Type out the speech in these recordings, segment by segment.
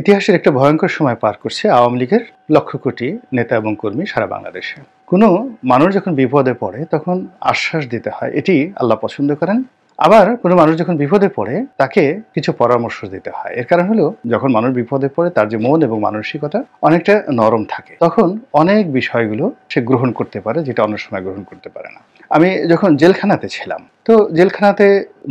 ইতিহাসের একটা ভয়ঙ্কর সময় পার করছে আওয়ামী লীগের লক্ষ কোটি নেতা এবং কর্মী সারা বাংলাদেশে কোনো মানুষ যখন বিপদে পড়ে তখন আশ্বাস দিতে হয় এটি আল্লাহ পছন্দ করেন আবার কোনো মানুষ যখন বিপদে পড়ে তাকে কিছু পরামর্শ দিতে হয় এর কারণ হলো যখন মানুষ বিপদে পড়ে তার যে মন এবং মানসিকতা অনেকটা নরম থাকে তখন অনেক বিষয়গুলো সে গ্রহণ করতে পারে যেটা অন্য সময় গ্রহণ করতে পারে না আমি যখন জেলখানাতে ছিলাম তো জেলখানাতে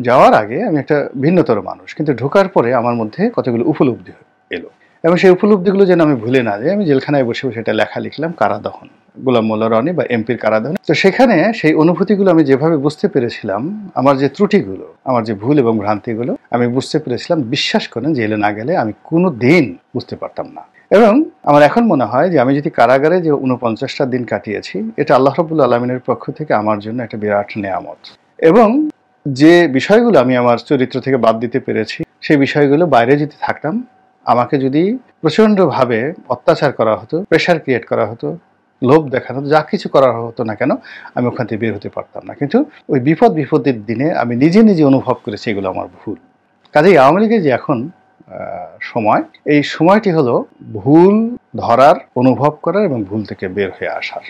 যাওয়ার আগে আমি একটা ভিন্নতর মানুষ কিন্তু ঢোকার পরে আমার মধ্যে কতগুলো উপলব্ধি হয় এলো এবং সেই উপলব্ধিগুলো যেন আমি ভুলে না যাই আমি জেলখানায় বসে বসে এটা লেখা লিখলাম কারাদহন গোলাম মোল্লা রনি বা এমপির কারাদহন তো সেখানে সেই অনুভূতিগুলো আমি যেভাবে বুঝতে পেরেছিলাম আমার যে ত্রুটিগুলো আমার যে ভুল এবং ভ্রান্তিগুলো আমি বুঝতে পেরেছিলাম বিশ্বাস করেন জেলে না গেলে আমি কোনো দিন বুঝতে পারতাম না এবং আমার এখন মনে হয় যে আমি যদি কারাগারে যে উনপঞ্চাশটা দিন কাটিয়েছি এটা আল্লাহ রবুল আলমিনের পক্ষ থেকে আমার জন্য একটা বিরাট নেয়ামত এবং যে বিষয়গুলো আমি আমার চরিত্র থেকে বাদ দিতে পেরেছি সেই বিষয়গুলো বাইরে যদি থাকতাম আমাকে যদি প্রচণ্ডভাবে অত্যাচার করা হতো প্রেশার ক্রিয়েট করা হতো লোভ দেখানো যা কিছু করা হতো না কেন আমি ওখান থেকে বের হতে পারতাম না কিন্তু ওই বিপদ বিপদের দিনে আমি নিজে নিজে অনুভব করেছি এগুলো আমার ভুল কাজেই আওয়ামী লীগের যে এখন সময় এই সময়টি হলো ভুল ধরার অনুভব করার এবং ভুল থেকে বের হয়ে আসার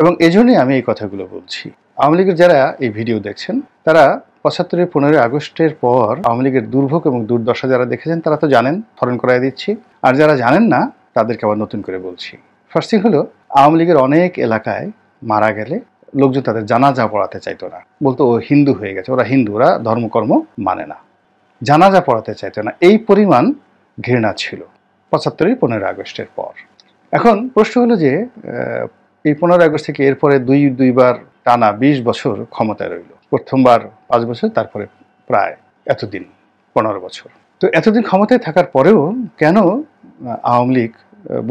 এবং এজন্যই আমি এই কথাগুলো বলছি আওয়ামী লীগের যারা এই ভিডিও দেখছেন তারা পঁচাত্তরের পনেরোই আগস্টের পর আওয়ামী লীগের দুর্ভোগ এবং দুর্দশা যারা দেখেছেন তারা তো জানেন স্মরণ করাই দিচ্ছি আর যারা জানেন না তাদেরকে আবার নতুন করে বলছি ফার্স্ট থিং হলো আওয়ামী লীগের অনেক এলাকায় মারা গেলে লোকজন তাদের জানাজা পড়াতে চাইতো না বলতো ও হিন্দু হয়ে গেছে ওরা হিন্দুরা ধর্মকর্ম মানে না জানাজা পড়াতে চাইতো না এই পরিমাণ ঘৃণা ছিল পঁচাত্তরের পনেরোই আগস্টের পর এখন প্রশ্ন হলো যে এই পনেরো আগস্ট থেকে এরপরে দুই দুইবার টানা ২০ বছর ক্ষমতায় রইল প্রথমবার পাঁচ বছর তারপরে প্রায় এতদিন পনেরো বছর তো এতদিন ক্ষমতায় থাকার পরেও কেন আওয়ামী লীগ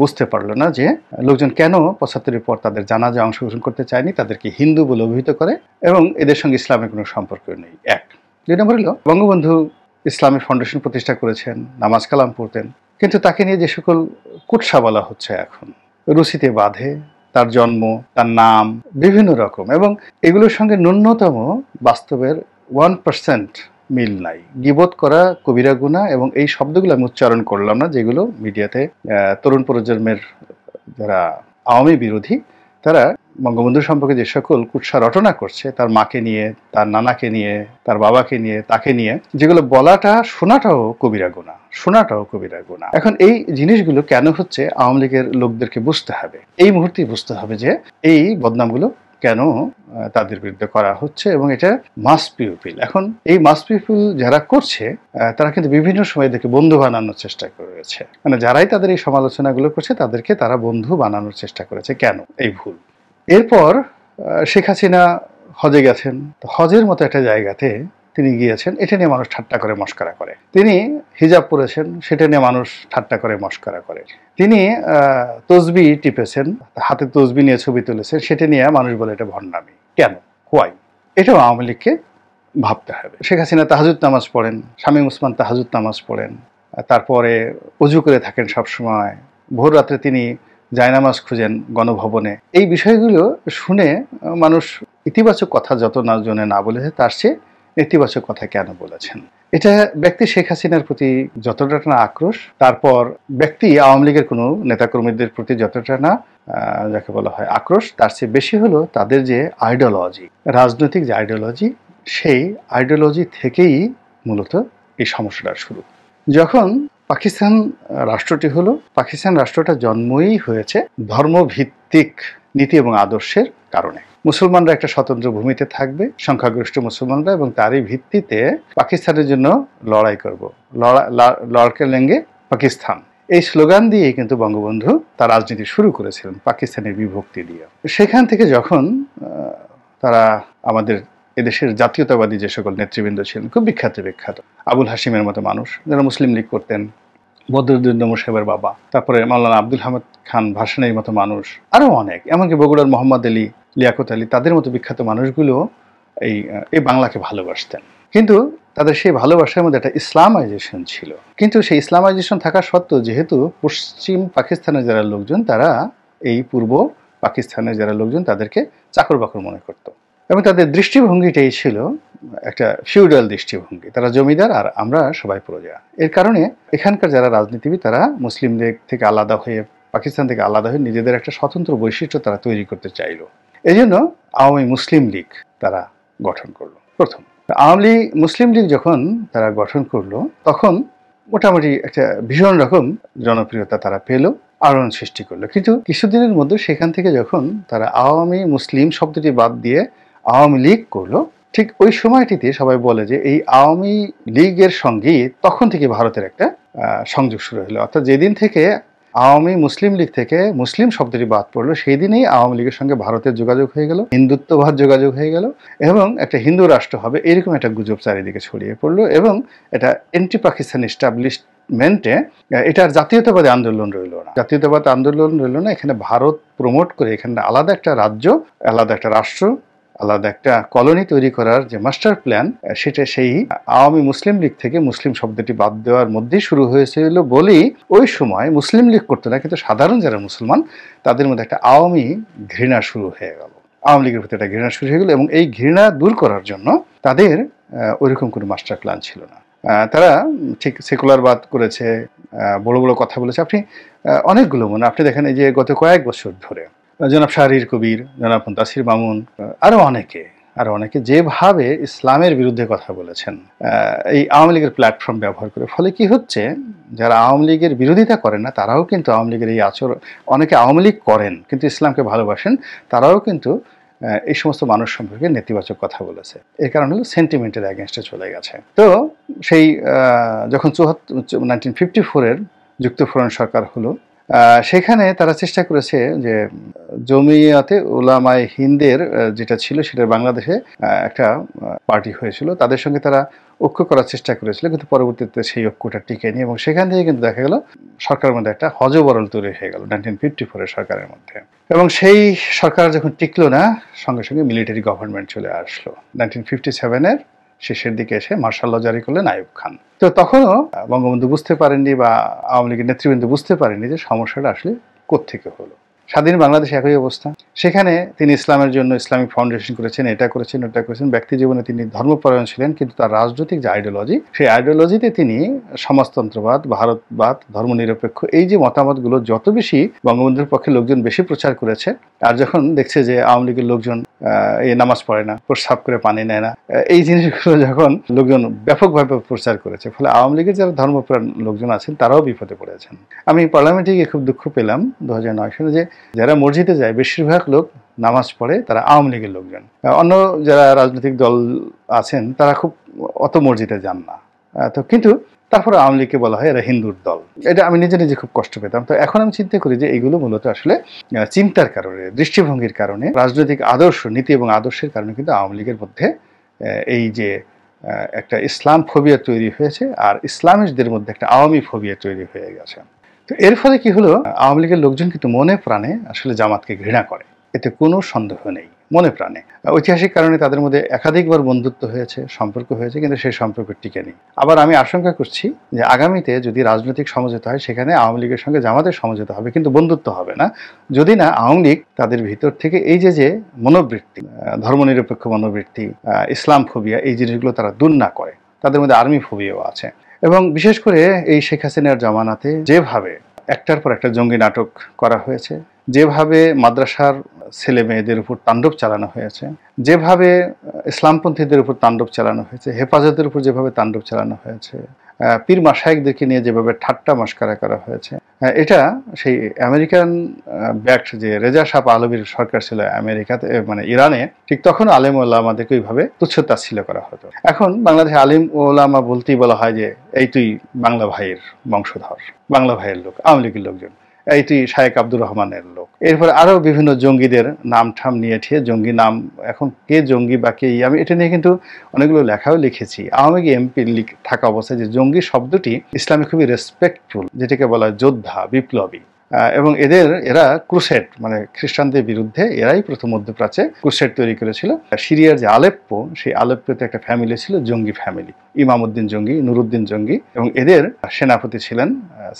বুঝতে পারলো না যে লোকজন কেন পঁচাত্তরের পর তাদের জানাজা অংশগ্রহণ করতে চায়নি তাদেরকে হিন্দু বলে অভিহিত করে এবং এদের সঙ্গে ইসলামের কোনো সম্পর্ক নেই এক দুই নম্বর হলো বঙ্গবন্ধু ইসলামী ফাউন্ডেশন প্রতিষ্ঠা করেছেন নামাজ কালাম পড়তেন কিন্তু তাকে নিয়ে যে সকল কুৎসা বলা হচ্ছে এখন রুসিতে বাঁধে তার জন্ম তার নাম বিভিন্ন রকম এবং এগুলোর সঙ্গে ন্যূনতম বাস্তবের ওয়ান পার্সেন্ট মিল নাই গিবোধ করা কবিরা গুণা এবং এই শব্দগুলো আমি উচ্চারণ করলাম না যেগুলো মিডিয়াতে তরুণ প্রজন্মের যারা আওয়ামী বিরোধী তারা বঙ্গবন্ধু সম্পর্কে যে সকল কুৎসা রটনা করছে তার মাকে নিয়ে তার নানাকে নিয়ে তার বাবাকে নিয়ে তাকে নিয়ে যেগুলো বলাটা শোনাটাও কবিরা গোনা শোনাটাও কবিরা গোনা এখন এই জিনিসগুলো কেন হচ্ছে আওয়ামী লীগের লোকদেরকে বুঝতে হবে এই মুহূর্তে বুঝতে হবে যে এই বদনামগুলো কেন তাদের বিরুদ্ধে করা হচ্ছে এবং এটা মাস পিউপিল এখন এই মাস পিউপিল যারা করছে তারা কিন্তু বিভিন্ন সময় দেখে বন্ধু বানানোর চেষ্টা করেছে মানে যারাই তাদের এই সমালোচনাগুলো করছে তাদেরকে তারা বন্ধু বানানোর চেষ্টা করেছে কেন এই ভুল এরপর শেখ হাসিনা হজে গেছেন হজের মতো একটা জায়গাতে তিনি গিয়েছেন এটা নিয়ে মানুষ ঠাট্টা করে মস্করা করে তিনি হিজাব পরেছেন সেটা নিয়ে মানুষ ঠাট্টা করে মস্করা করে তিনি তসবি টিপেছেন হাতে তসবি নিয়ে ছবি তুলেছেন সেটা নিয়ে মানুষ বলে এটা ভণ্ডামি কেন হোয়াই এটাও আওয়ামী লীগকে ভাবতে হবে শেখ হাসিনা তাহাজুদ নামাজ পড়েন শামীম উসমান তাহাজুদ নামাজ পড়েন তারপরে উজু করে থাকেন সবসময় ভোর রাত্রে তিনি জায়নামাজ খুঁজেন গণভবনে এই বিষয়গুলো শুনে মানুষ ইতিবাচক কথা যত না জনে না বলেছে তার চেয়ে নেতিবাচক কথা কেন বলেছেন এটা ব্যক্তি শেখ হাসিনার প্রতি যতটা না আক্রোশ তারপর ব্যক্তি আওয়ামী লীগের কোনো নেতাকর্মীদের প্রতি যতটা না যাকে বলা হয় আক্রোশ তার চেয়ে বেশি হলো তাদের যে আইডিওলজি রাজনৈতিক যে আইডিওলজি সেই আইডিওলজি থেকেই মূলত এই সমস্যাটা শুরু যখন পাকিস্তান রাষ্ট্রটি হলো পাকিস্তান রাষ্ট্রটা জন্মই হয়েছে ধর্মভিত্তিক নীতি এবং আদর্শের কারণে মুসলমানরা একটা স্বতন্ত্র ভূমিতে থাকবে সংখ্যাগরিষ্ঠ মুসলমানরা এবং তারই ভিত্তিতে পাকিস্তানের জন্য লড়াই করব লড়কে লেঙ্গে পাকিস্তান এই স্লোগান দিয়েই কিন্তু বঙ্গবন্ধু তার রাজনীতি শুরু করেছিলেন পাকিস্তানের বিভক্তি দিয়ে সেখান থেকে যখন তারা আমাদের এদেশের জাতীয়তাবাদী যে সকল নেতৃবৃন্দ ছিলেন খুব বিখ্যাত বিখ্যাত আবুল হাসিমের মতো মানুষ যারা মুসলিম লীগ করতেন বদরুদ্দিন সাহেবের বাবা তারপরে মাওলানা আব্দুল হামদ খান ভাসানের মতো মানুষ আরও অনেক এমনকি বগুড়ার মোহাম্মদ আলী লিয়াকত আলী তাদের মতো বিখ্যাত মানুষগুলো এই এই বাংলাকে ভালোবাসতেন কিন্তু তাদের সেই ভালোবাসার মধ্যে একটা ইসলামাইজেশন ছিল কিন্তু সেই ইসলামাইজেশন থাকা সত্ত্বেও যেহেতু পশ্চিম পাকিস্তানের যারা লোকজন তারা এই পূর্ব পাকিস্তানের যারা লোকজন তাদেরকে চাকর বাকর মনে করতো এবং তাদের দৃষ্টিভঙ্গিটাই ছিল একটা ফিউডাল দৃষ্টিভঙ্গি তারা জমিদার আর আমরা সবাই প্রজা এর কারণে এখানকার যারা রাজনীতিবিদ তারা মুসলিমদের থেকে আলাদা হয়ে পাকিস্তান থেকে আলাদা হয়ে নিজেদের একটা স্বতন্ত্র বৈশিষ্ট্য তারা তৈরি করতে চাইল জন্য আওয়ামী মুসলিম লীগ তারা গঠন করলো প্রথম আওয়ামী লীগ মুসলিম লীগ যখন তারা গঠন করলো তখন মোটামুটি একটা ভীষণ রকম জনপ্রিয়তা তারা পেল আড়ন সৃষ্টি করলো কিন্তু কিছুদিনের মধ্যে সেখান থেকে যখন তারা আওয়ামী মুসলিম শব্দটি বাদ দিয়ে আওয়ামী লীগ করলো ঠিক ওই সময়টিতে সবাই বলে যে এই আওয়ামী লীগের সঙ্গে তখন থেকে ভারতের একটা সংযোগ শুরু হলো অর্থাৎ যেদিন থেকে আওয়ামী মুসলিম লীগ থেকে মুসলিম শব্দটি বাদ পড়লো সেই দিনেই আওয়ামী লীগের সঙ্গে ভারতের যোগাযোগ হয়ে গেল হিন্দুত্ববাদ যোগাযোগ হয়ে গেল এবং একটা হিন্দু রাষ্ট্র হবে এরকম একটা গুজব চারিদিকে ছড়িয়ে পড়লো এবং এটা এন্টি পাকিস্তান এস্টাবলিশমেন্টে এটার জাতীয়তাবাদী আন্দোলন রইল না জাতীয়তাবাদ আন্দোলন রইল না এখানে ভারত প্রমোট করে এখানে আলাদা একটা রাজ্য আলাদা একটা রাষ্ট্র আলাদা একটা কলোনি তৈরি করার যে মাস্টার প্ল্যান সেটা সেই আওয়ামী মুসলিম লীগ থেকে মুসলিম শব্দটি বাদ দেওয়ার মধ্যেই শুরু হয়েছিল বলেই ওই সময় মুসলিম লীগ করতো না কিন্তু সাধারণ যারা মুসলমান তাদের মধ্যে একটা আওয়ামী ঘৃণা শুরু হয়ে গেল আওয়ামী লীগের প্রতি একটা ঘৃণা শুরু হয়ে গেল এবং এই ঘৃণা দূর করার জন্য তাদের ওইরকম কোনো মাস্টার প্ল্যান ছিল না তারা ঠিক সেকুলারবাদ করেছে বড় বড় কথা বলেছে আপনি অনেকগুলো মনে আপনি দেখেন এই যে গত কয়েক বছর ধরে জনাব শাহরির কবির জনাব মুন্তাসির মামুন আরও অনেকে আরও অনেকে যেভাবে ইসলামের বিরুদ্ধে কথা বলেছেন এই আওয়ামী লীগের প্ল্যাটফর্ম ব্যবহার করে ফলে কি হচ্ছে যারা আওয়ামী লীগের বিরোধিতা করেন না তারাও কিন্তু আওয়ামী লীগের এই আচরণ অনেকে আওয়ামী লীগ করেন কিন্তু ইসলামকে ভালোবাসেন তারাও কিন্তু এই সমস্ত মানুষ সম্পর্কে নেতিবাচক কথা বলেছে এর কারণ হলো সেন্টিমেন্টের অ্যাগেনস্টে চলে গেছে তো সেই যখন চুহাত্তর নাইনটিন ফিফটি ফোরের যুক্তফোরণ সরকার হলো সেখানে তারা চেষ্টা করেছে যে জমিয়াতে ওলামাই হিন্দের যেটা ছিল সেটা বাংলাদেশে একটা পার্টি হয়েছিল তাদের সঙ্গে তারা ঐক্য করার চেষ্টা করেছিল কিন্তু পরবর্তীতে সেই ঐক্যটা টিকে নিয়ে এবং সেখান থেকে কিন্তু দেখা গেল সরকারের মধ্যে একটা হজবরল তৈরি হয়ে গেল নাইনটিন ফিফটি ফোরের সরকারের মধ্যে এবং সেই সরকার যখন টিকলো না সঙ্গে সঙ্গে মিলিটারি গভর্নমেন্ট চলে আসলো নাইনটিন ফিফটি সেভেনের শেষের দিকে এসে মার্শাল জারি করলেন আয়ুব খান তো তখনও বঙ্গবন্ধু বুঝতে পারেননি বা আওয়ামী লীগের নেতৃবৃন্দ বুঝতে পারেনি যে সমস্যাটা আসলে কোত্থেকে হলো স্বাধীন বাংলাদেশ একই অবস্থা সেখানে তিনি ইসলামের জন্য ইসলামিক ফাউন্ডেশন করেছেন এটা করেছেন ওটা করেছেন ব্যক্তি জীবনে তিনি ধর্মপরায়ণ ছিলেন কিন্তু তার রাজনৈতিক যে আইডিওলজি সেই আইডিওলজিতে তিনি সমাজতন্ত্রবাদ ভারতবাদ ধর্মনিরপেক্ষ এই যে মতামতগুলো যত বেশি বঙ্গবন্ধুর পক্ষে লোকজন বেশি প্রচার করেছে আর যখন দেখছে যে আওয়ামী লীগের লোকজন এই নামাজ পড়ে না প্রস্রাব করে পানি নেয় না এই জিনিসগুলো যখন লোকজন ব্যাপকভাবে প্রচার করেছে ফলে আওয়ামী লীগের যারা ধর্মপ্রাণ লোকজন আছেন তারাও বিপদে পড়েছেন আমি পার্লামেন্টে গিয়ে খুব দুঃখ পেলাম দু সালে যে যারা মসজিদে যায় বেশিরভাগ লোক নামাজ পড়ে তারা আওয়ামী লীগের লোকজন অন্য যারা রাজনৈতিক দল আছেন তারা খুব অত মসজিদে যান না তো কিন্তু তারপরে আওয়ামী লীগকে বলা হয় এরা হিন্দুর দল এটা আমি নিজে নিজে খুব কষ্ট পেতাম তো এখন আমি চিন্তা করি যে এগুলো মূলত আসলে চিন্তার কারণে দৃষ্টিভঙ্গির কারণে রাজনৈতিক আদর্শ নীতি এবং আদর্শের কারণে কিন্তু আওয়ামী লীগের মধ্যে এই যে একটা ইসলাম ফোবিয়া তৈরি হয়েছে আর ইসলামিস্টদের মধ্যে একটা আওয়ামী ফোবিয়া তৈরি হয়ে গেছে তো এর ফলে কি হলো আওয়ামী লীগের লোকজন কিন্তু মনে প্রাণে আসলে জামাতকে ঘৃণা করে এতে কোনো সন্দেহ নেই মনে প্রাণে ঐতিহাসিক কারণে তাদের মধ্যে একাধিকবার বন্ধুত্ব হয়েছে সম্পর্ক হয়েছে কিন্তু সেই সম্পর্ক টিকে নেই আবার আমি আশঙ্কা করছি যে আগামীতে যদি রাজনৈতিক সমঝোতা হয় সেখানে আওয়ামী লীগের সঙ্গে জামাতের সমঝোতা হবে কিন্তু বন্ধুত্ব হবে না যদি না আওয়ামী লীগ তাদের ভিতর থেকে এই যে যে মনোবৃত্তি ধর্মনিরপেক্ষ মনোবৃত্তি ইসলাম ফোবিয়া এই জিনিসগুলো তারা দূর না করে তাদের মধ্যে আর্মি ফোবিয়াও আছে এবং বিশেষ করে এই শেখ হাসিনার জামানাতে যেভাবে একটার পর একটা জঙ্গি নাটক করা হয়েছে যেভাবে মাদ্রাসার ছেলে মেয়েদের উপর তাণ্ডব চালানো হয়েছে যেভাবে ইসলামপন্থীদের উপর তাণ্ডব চালানো হয়েছে হেফাজতের উপর যেভাবে তাণ্ডব চালানো হয়েছে পীর মাসায়কদেরকে নিয়ে যেভাবে ঠাট্টা মাস্কারা করা হয়েছে এটা সেই আমেরিকান ব্যাট যে রেজা সাপ আলবীর সরকার ছিল আমেরিকাতে মানে ইরানে ঠিক তখন আলিম ওলামাদেরকে ওইভাবে তুচ্ছতা ছিল করা হতো এখন বাংলাদেশে আলিম ওলামা বলতেই বলা হয় যে এই তুই বাংলা ভাইয়ের বংশধর বাংলা ভাইয়ের লোক আওয়ামী লীগের লোকজন এটি শায়েক আব্দুর রহমানের লোক এরপর আরও বিভিন্ন জঙ্গিদের নাম ঠাম নিয়ে ঠিয়ে জঙ্গি নাম এখন কে জঙ্গি বা কে ইয়ে, আমি এটা নিয়ে কিন্তু অনেকগুলো লেখাও লিখেছি আওয়ামী লীগ এমপি থাকা অবস্থায় যে জঙ্গি শব্দটি ইসলামে খুবই রেসপেক্টফুল যেটাকে বলা যোদ্ধা বিপ্লবী এবং এদের এরা ক্রুসেট মানে খ্রিস্টানদের বিরুদ্ধে এরাই প্রথম মধ্যপ্রাচ্যে ক্রুসেট তৈরি করেছিল সিরিয়ার যে আলেপ্পো সেই আলেপ্পোতে একটা ফ্যামিলি ছিল জঙ্গি ফ্যামিলি ইমামউদ্দিন জঙ্গি নুরুদ্দিন জঙ্গি এবং এদের সেনাপতি ছিলেন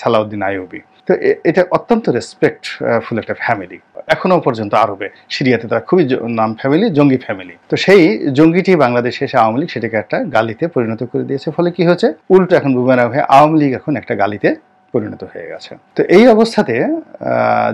সালাউদ্দিন আইয়ুবি তো এটা অত্যন্ত রেসপেক্ট ফুল একটা ফ্যামিলি এখনো পর্যন্ত আরবে সিরিয়াতে তারা খুবই নাম ফ্যামিলি জঙ্গি ফ্যামিলি তো সেই জঙ্গিটি বাংলাদেশে এসে আওয়ামী লীগ সেটাকে একটা গালিতে পরিণত করে দিয়েছে ফলে কি হচ্ছে উল্টো এখন বুমেরা হয়ে আওয়ামী লীগ এখন একটা গালিতে পরিণত হয়ে গেছে তো এই অবস্থাতে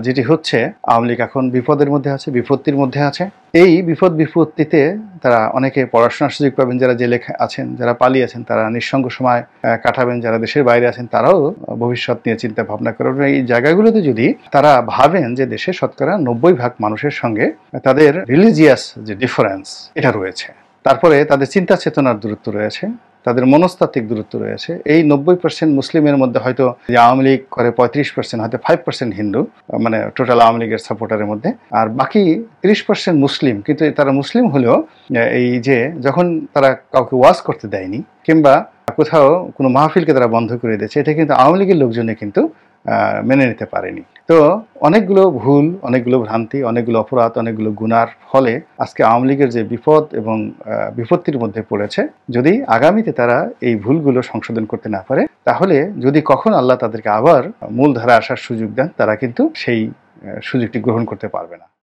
যেটি হচ্ছে আওয়ামী লীগ এখন বিপদের মধ্যে আছে বিপত্তির মধ্যে আছে এই বিপদ বিপত্তিতে তারা অনেকে পড়াশোনার সুযোগ পাবেন যারা জেলে আছেন যারা পালিয়ে আছেন তারা নিঃসঙ্গ সময় কাটাবেন যারা দেশের বাইরে আছেন তারাও ভবিষ্যৎ নিয়ে চিন্তা ভাবনা করবেন এই জায়গাগুলোতে যদি তারা ভাবেন যে দেশে শতকরা নব্বই ভাগ মানুষের সঙ্গে তাদের রিলিজিয়াস যে ডিফারেন্স এটা রয়েছে তারপরে তাদের চিন্তা চেতনার দূরত্ব রয়েছে তাদের মনস্তাত্ত্বিক দূরত্ব রয়েছে এই নব্বই পার্সেন্ট মুসলিমের মধ্যে হয়তো যে আওয়ামী লীগ করে পঁয়ত্রিশ পার্সেন্ট হয়তো ফাইভ পার্সেন্ট হিন্দু মানে টোটাল আওয়ামী লীগের সাপোর্টারের মধ্যে আর বাকি তিরিশ পার্সেন্ট মুসলিম কিন্তু তারা মুসলিম হলেও এই যে যখন তারা কাউকে ওয়াশ করতে দেয়নি কিংবা কোথাও কোনো মাহফিলকে তারা বন্ধ করে দিয়েছে এটা কিন্তু আওয়ামী লীগের লোকজনে কিন্তু মেনে নিতে পারেনি তো অনেকগুলো ভুল অনেকগুলো ভ্রান্তি অনেকগুলো অপরাধ অনেকগুলো গুনার ফলে আজকে আওয়ামী লীগের যে বিপদ এবং বিপত্তির মধ্যে পড়েছে যদি আগামীতে তারা এই ভুলগুলো সংশোধন করতে না পারে তাহলে যদি কখন আল্লাহ তাদেরকে আবার মূলধারা আসার সুযোগ দেন তারা কিন্তু সেই সুযোগটি গ্রহণ করতে পারবে না